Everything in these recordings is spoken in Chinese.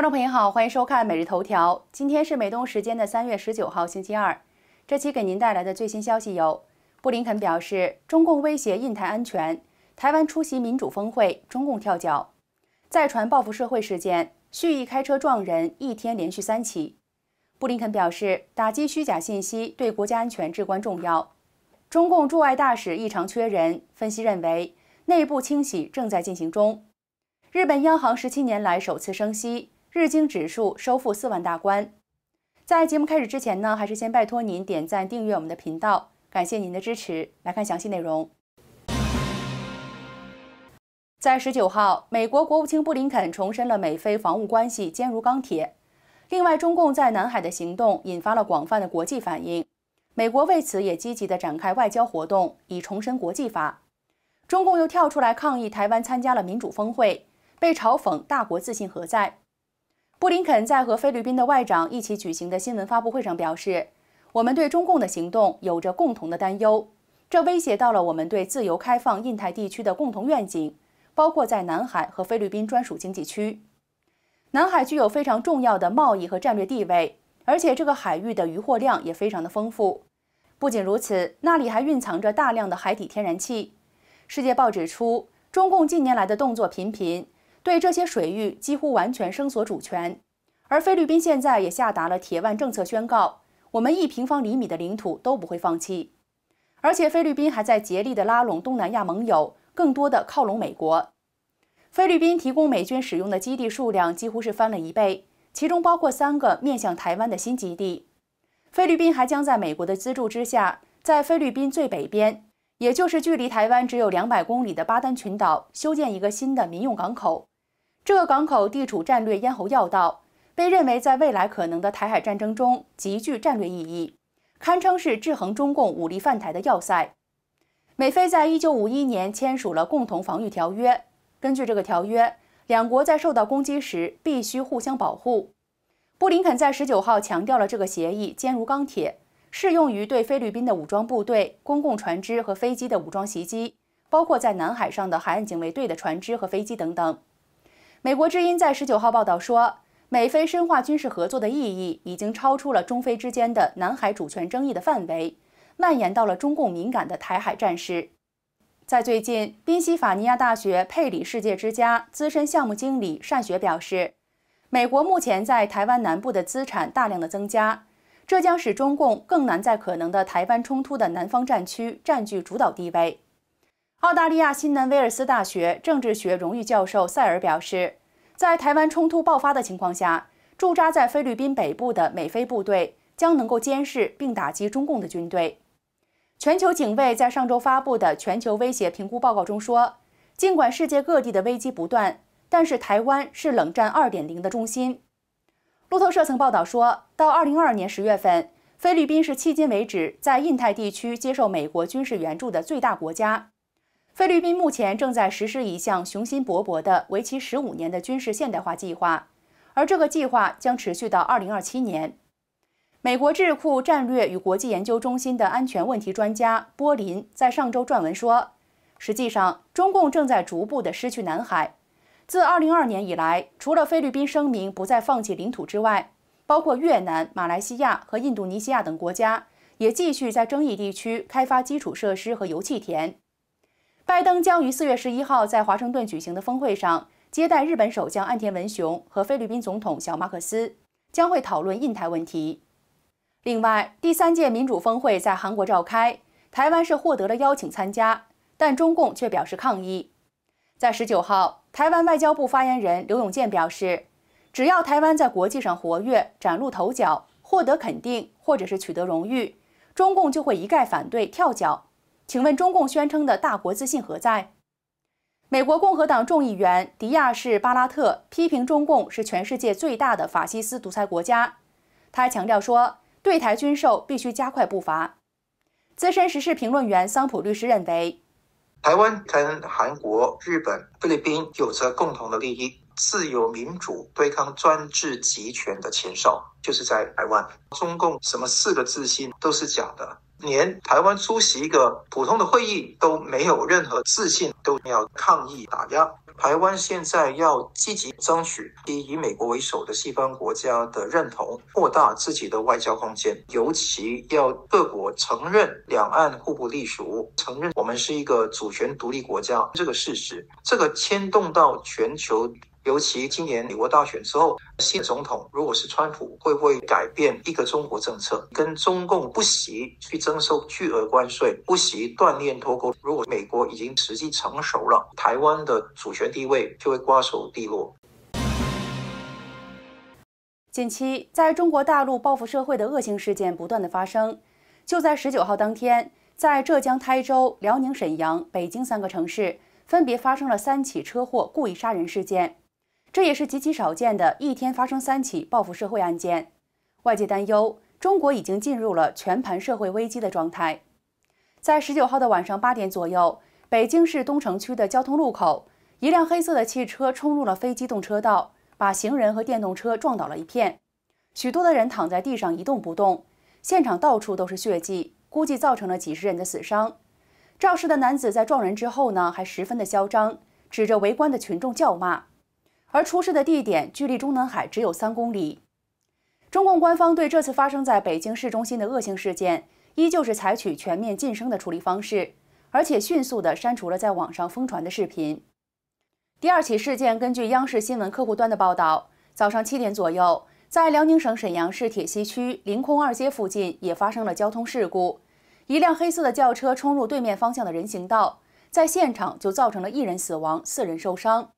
观众朋友好，欢迎收看《每日头条》。今天是美东时间的三月十九号星期二，这期给您带来的最新消息有：布林肯表示，中共威胁印台安全；台湾出席民主峰会，中共跳脚；再传报复社会事件，蓄意开车撞人，一天连续三起。布林肯表示，打击虚假信息对国家安全至关重要。中共驻外大使异常缺人，分析认为内部清洗正在进行中。日本央行十七年来首次升息。日经指数收复四万大关。在节目开始之前呢，还是先拜托您点赞订阅我们的频道，感谢您的支持。来看详细内容。在十九号，美国国务卿布林肯重申了美菲防务关系坚如钢铁。另外，中共在南海的行动引发了广泛的国际反应，美国为此也积极的展开外交活动以重申国际法。中共又跳出来抗议台湾参加了民主峰会，被嘲讽大国自信何在？布林肯在和菲律宾的外长一起举行的新闻发布会上表示：“我们对中共的行动有着共同的担忧，这威胁到了我们对自由开放印太地区的共同愿景，包括在南海和菲律宾专属经济区。南海具有非常重要的贸易和战略地位，而且这个海域的渔获量也非常的丰富。不仅如此，那里还蕴藏着大量的海底天然气。”《世界报》指出，中共近年来的动作频频。对这些水域几乎完全声索主权，而菲律宾现在也下达了铁腕政策宣告，我们一平方厘米的领土都不会放弃。而且菲律宾还在竭力的拉拢东南亚盟友，更多的靠拢美国。菲律宾提供美军使用的基地数量几乎是翻了一倍，其中包括三个面向台湾的新基地。菲律宾还将在美国的资助之下，在菲律宾最北边，也就是距离台湾只有两百公里的巴丹群岛，修建一个新的民用港口。这个港口地处战略咽喉要道，被认为在未来可能的台海战争中极具战略意义，堪称是制衡中共武力犯台的要塞。美菲在1951年签署了共同防御条约，根据这个条约，两国在受到攻击时必须互相保护。布林肯在19号强调了这个协议坚如钢铁，适用于对菲律宾的武装部队、公共船只和飞机的武装袭击，包括在南海上的海岸警卫队的船只和飞机等等。美国之音在十九号报道说，美菲深化军事合作的意义已经超出了中非之间的南海主权争议的范围，蔓延到了中共敏感的台海战事。在最近，宾夕法尼亚大学佩里世界之家资深项目经理单学表示，美国目前在台湾南部的资产大量的增加，这将使中共更难在可能的台湾冲突的南方战区占据主导地位。澳大利亚新南威尔斯大学政治学荣誉教授塞尔表示，在台湾冲突爆发的情况下，驻扎在菲律宾北部的美菲部队将能够监视并打击中共的军队。全球警卫在上周发布的全球威胁评估报告中说，尽管世界各地的危机不断，但是台湾是冷战二点零的中心。路透社曾报道说，到二零二二年十月份，菲律宾是迄今为止在印太地区接受美国军事援助的最大国家。菲律宾目前正在实施一项雄心勃勃的、为期十五年的军事现代化计划，而这个计划将持续到二零二七年。美国智库战略与国际研究中心的安全问题专家波林在上周撰文说：“实际上，中共正在逐步地失去南海。自二零二年以来，除了菲律宾声明不再放弃领土之外，包括越南、马来西亚和印度尼西亚等国家也继续在争议地区开发基础设施和油气田。”拜登将于四月十一号在华盛顿举行的峰会上接待日本首相岸田文雄和菲律宾总统小马克斯，将会讨论印太问题。另外，第三届民主峰会在韩国召开，台湾是获得了邀请参加，但中共却表示抗议。在十九号，台湾外交部发言人刘永健表示，只要台湾在国际上活跃、崭露头角、获得肯定或者是取得荣誉，中共就会一概反对、跳脚。请问中共宣称的大国自信何在？美国共和党众议员迪亚士巴拉特批评中共是全世界最大的法西斯独裁国家。他强调说，对台军售必须加快步伐。资深时事评论员桑普律师认为，台湾跟韩国、日本、菲律宾有着共同的利益，自由民主对抗专制集权的前哨就是在台湾。中共什么四个自信都是假的。连台湾出席一个普通的会议都没有任何自信，都要抗议打压。台湾现在要积极争取以美国为首的西方国家的认同，扩大自己的外交空间，尤其要各国承认两岸互不隶属，承认我们是一个主权独立国家这个事实。这个牵动到全球，尤其今年美国大选之后，新总统如果是川普，会不会改变一个中国政策，跟中共不惜去争？征收巨额关税，不惜锻炼脱钩。如果美国已经实际成熟了，台湾的主权地位就会瓜熟蒂落。近期，在中国大陆报复社会的恶性事件不断的发生。就在十九号当天，在浙江台州、辽宁沈阳、北京三个城市，分别发生了三起车祸、故意杀人事件。这也是极其少见的一天发生三起报复社会案件。外界担忧。中国已经进入了全盘社会危机的状态。在十九号的晚上八点左右，北京市东城区的交通路口，一辆黑色的汽车冲入了非机动车道，把行人和电动车撞倒了一片，许多的人躺在地上一动不动，现场到处都是血迹，估计造成了几十人的死伤。肇事的男子在撞人之后呢，还十分的嚣张，指着围观的群众叫骂。而出事的地点距离中南海只有三公里。中共官方对这次发生在北京市中心的恶性事件，依旧是采取全面晋声的处理方式，而且迅速的删除了在网上疯传的视频。第二起事件，根据央视新闻客户端的报道，早上七点左右，在辽宁省沈阳市铁西区凌空二街附近也发生了交通事故，一辆黑色的轿车冲入对面方向的人行道，在现场就造成了一人死亡、四人受伤，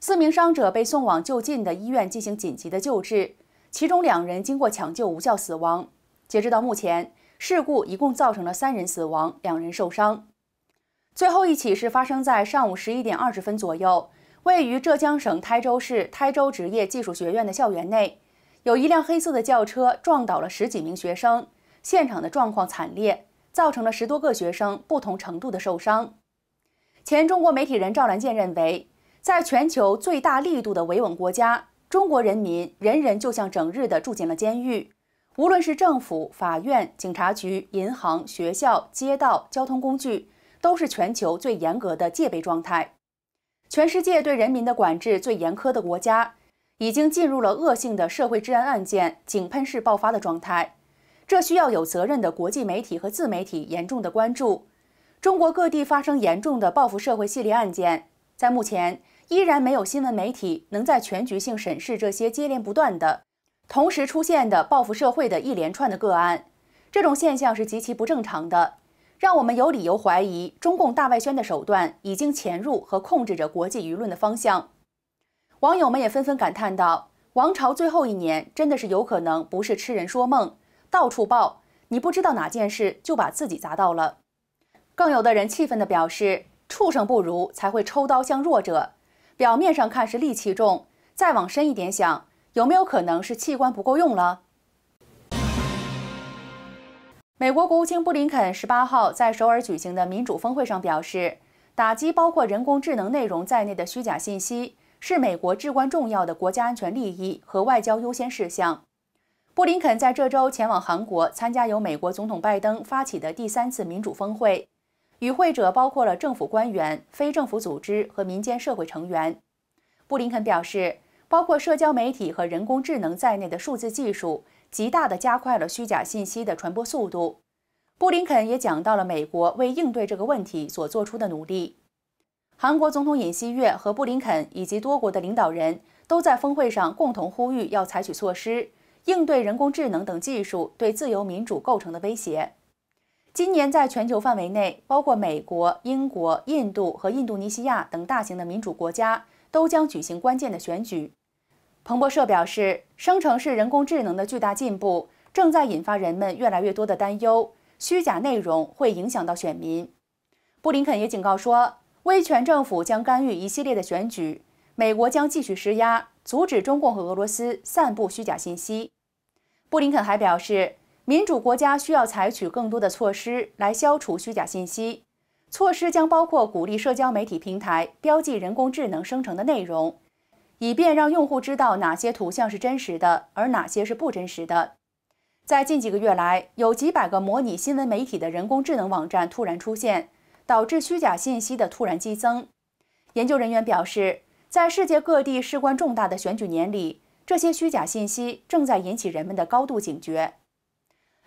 四名伤者被送往就近的医院进行紧急的救治。其中两人经过抢救无效死亡。截止到目前，事故一共造成了三人死亡，两人受伤。最后一起是发生在上午十一点二十分左右，位于浙江省台州市台州职业技术学院的校园内，有一辆黑色的轿车撞倒了十几名学生，现场的状况惨烈，造成了十多个学生不同程度的受伤。前中国媒体人赵兰健认为，在全球最大力度的维稳国家。中国人民人人就像整日的住进了监狱，无论是政府、法院、警察局、银行、学校、街道、交通工具，都是全球最严格的戒备状态。全世界对人民的管制最严苛的国家，已经进入了恶性的社会治安案件井喷式爆发的状态，这需要有责任的国际媒体和自媒体严重的关注。中国各地发生严重的报复社会系列案件，在目前。依然没有新闻媒体能在全局性审视这些接连不断的、同时出现的报复社会的一连串的个案。这种现象是极其不正常的，让我们有理由怀疑中共大外宣的手段已经潜入和控制着国际舆论的方向。网友们也纷纷感叹道：“王朝最后一年真的是有可能不是痴人说梦，到处报，你不知道哪件事就把自己砸到了。”更有的人气愤地表示：“畜生不如才会抽刀向弱者。”表面上看是戾气重，再往深一点想，有没有可能是器官不够用了？美国国务卿布林肯十八号在首尔举行的民主峰会上表示，打击包括人工智能内容在内的虚假信息是美国至关重要的国家安全利益和外交优先事项。布林肯在这周前往韩国参加由美国总统拜登发起的第三次民主峰会。与会者包括了政府官员、非政府组织和民间社会成员。布林肯表示，包括社交媒体和人工智能在内的数字技术极大地加快了虚假信息的传播速度。布林肯也讲到了美国为应对这个问题所做出的努力。韩国总统尹锡悦和布林肯以及多国的领导人都在峰会上共同呼吁要采取措施应对人工智能等技术对自由民主构成的威胁。今年在全球范围内，包括美国、英国、印度和印度尼西亚等大型的民主国家，都将举行关键的选举。彭博社表示，生成式人工智能的巨大进步正在引发人们越来越多的担忧，虚假内容会影响到选民。布林肯也警告说，威权政府将干预一系列的选举，美国将继续施压，阻止中共和俄罗斯散布虚假信息。布林肯还表示。民主国家需要采取更多的措施来消除虚假信息。措施将包括鼓励社交媒体平台标记人工智能生成的内容，以便让用户知道哪些图像是真实的，而哪些是不真实的。在近几个月来，有几百个模拟新闻媒体的人工智能网站突然出现，导致虚假信息的突然激增。研究人员表示，在世界各地事关重大的选举年里，这些虚假信息正在引起人们的高度警觉。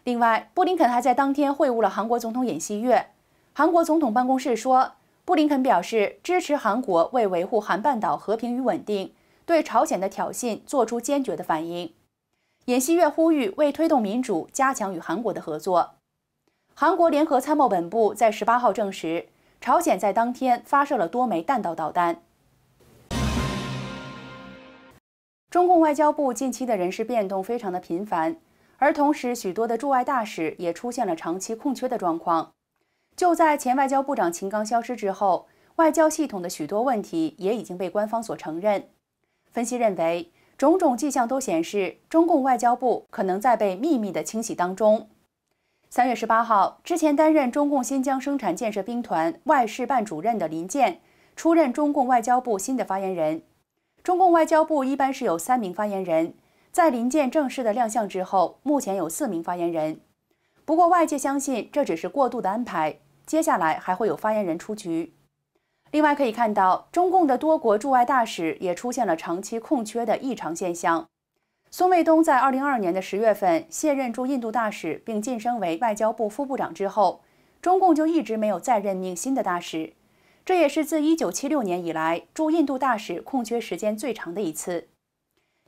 另外，布林肯还在当天会晤了韩国总统尹锡悦。韩国总统办公室说，布林肯表示支持韩国为维护韩半岛和平与稳定，对朝鲜的挑衅作出坚决的反应。尹锡悦呼吁为推动民主，加强与韩国的合作。韩国联合参谋本部在十八号证实，朝鲜在当天发射了多枚弹道导弹。中共外交部近期的人事变动非常的频繁。而同时，许多的驻外大使也出现了长期空缺的状况。就在前外交部长秦刚消失之后，外交系统的许多问题也已经被官方所承认。分析认为，种种迹象都显示，中共外交部可能在被秘密的清洗当中。三月十八号，之前担任中共新疆生产建设兵团外事办主任的林健出任中共外交部新的发言人。中共外交部一般是有三名发言人。在林健正式的亮相之后，目前有四名发言人。不过，外界相信这只是过渡的安排，接下来还会有发言人出局。另外，可以看到，中共的多国驻外大使也出现了长期空缺的异常现象。孙卫东在二零二二年的十月份卸任驻印度大使，并晋升为外交部副部长之后，中共就一直没有再任命新的大使，这也是自一九七六年以来驻印度大使空缺时间最长的一次。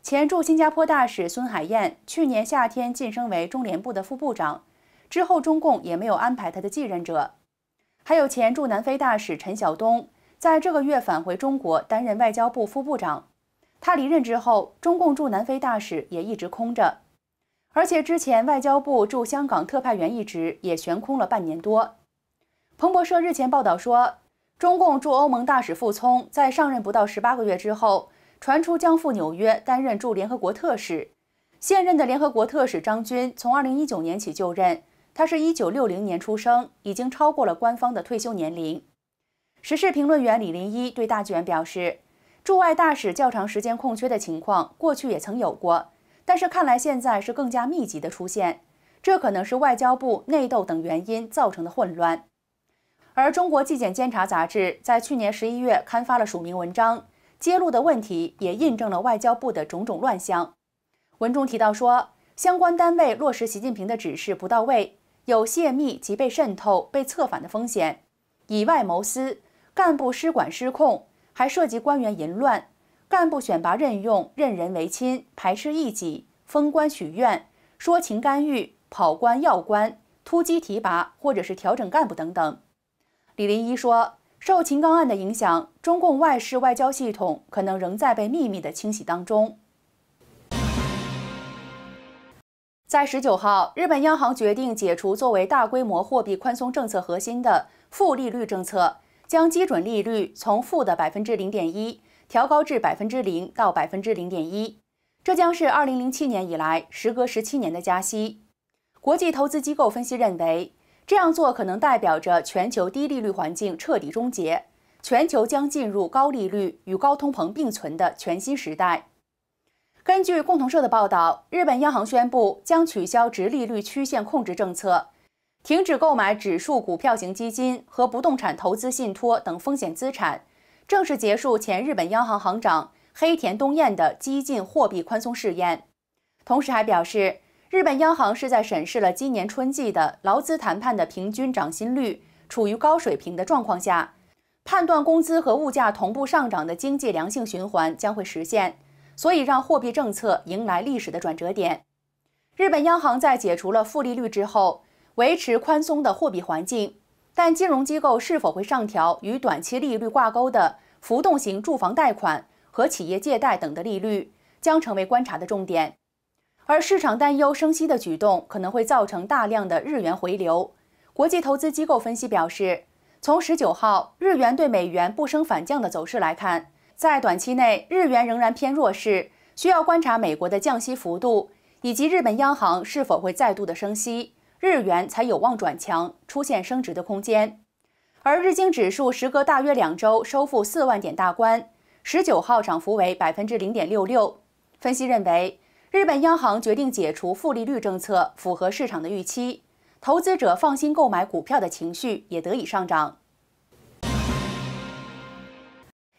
前驻新加坡大使孙海燕去年夏天晋升为中联部的副部长，之后中共也没有安排他的继任者。还有前驻南非大使陈晓东在这个月返回中国担任外交部副部长，他离任之后，中共驻南非大使也一直空着。而且之前外交部驻香港特派员一职也悬空了半年多。彭博社日前报道说，中共驻欧盟大使傅聪在上任不到十八个月之后。传出将赴纽约担任驻联合国特使。现任的联合国特使张军从二零一九年起就任，他是一九六零年出生，已经超过了官方的退休年龄。时事评论员李林一对《大纪元》表示，驻外大使较长时间空缺的情况过去也曾有过，但是看来现在是更加密集的出现，这可能是外交部内斗等原因造成的混乱。而《中国纪检监察杂志》在去年十一月刊发了署名文章。揭露的问题也印证了外交部的种种乱象。文中提到说，相关单位落实习近平的指示不到位，有泄密及被渗透、被策反的风险；以外谋私，干部失管失控，还涉及官员淫乱、干部选拔任用任人唯亲、排斥异己、封官许愿、说情干预、跑官要官、突击提拔或者是调整干部等等。李林一说。受秦刚案的影响，中共外事外交系统可能仍在被秘密的清洗当中。在十九号，日本央行决定解除作为大规模货币宽松政策核心的负利率政策，将基准利率从负的百分之零点一调高至百分之零到百分之零点一，这将是二零零七年以来时隔十七年的加息。国际投资机构分析认为。这样做可能代表着全球低利率环境彻底终结，全球将进入高利率与高通膨并存的全新时代。根据共同社的报道，日本央行宣布将取消直利率曲线控制政策，停止购买指数股票型基金和不动产投资信托等风险资产，正式结束前日本央行行长黑田东彦的激进货币宽松试验。同时还表示。日本央行是在审视了今年春季的劳资谈判的平均涨薪率处于高水平的状况下，判断工资和物价同步上涨的经济良性循环将会实现，所以让货币政策迎来历史的转折点。日本央行在解除了负利率之后，维持宽松的货币环境，但金融机构是否会上调与短期利率挂钩的浮动型住房贷款和企业借贷等的利率，将成为观察的重点。而市场担忧升息的举动可能会造成大量的日元回流。国际投资机构分析表示，从十九号日元对美元不升反降的走势来看，在短期内日元仍然偏弱势，需要观察美国的降息幅度以及日本央行是否会再度的升息，日元才有望转强，出现升值的空间。而日经指数时隔大约两周收复四万点大关，十九号涨幅为百分之零点六六。分析认为。日本央行决定解除负利率政策，符合市场的预期，投资者放心购买股票的情绪也得以上涨。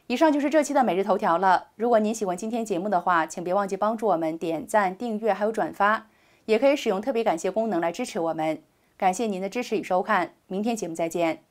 以上就是这期的每日头条了。如果您喜欢今天节目的话，请别忘记帮助我们点赞、订阅还有转发，也可以使用特别感谢功能来支持我们。感谢您的支持与收看，明天节目再见。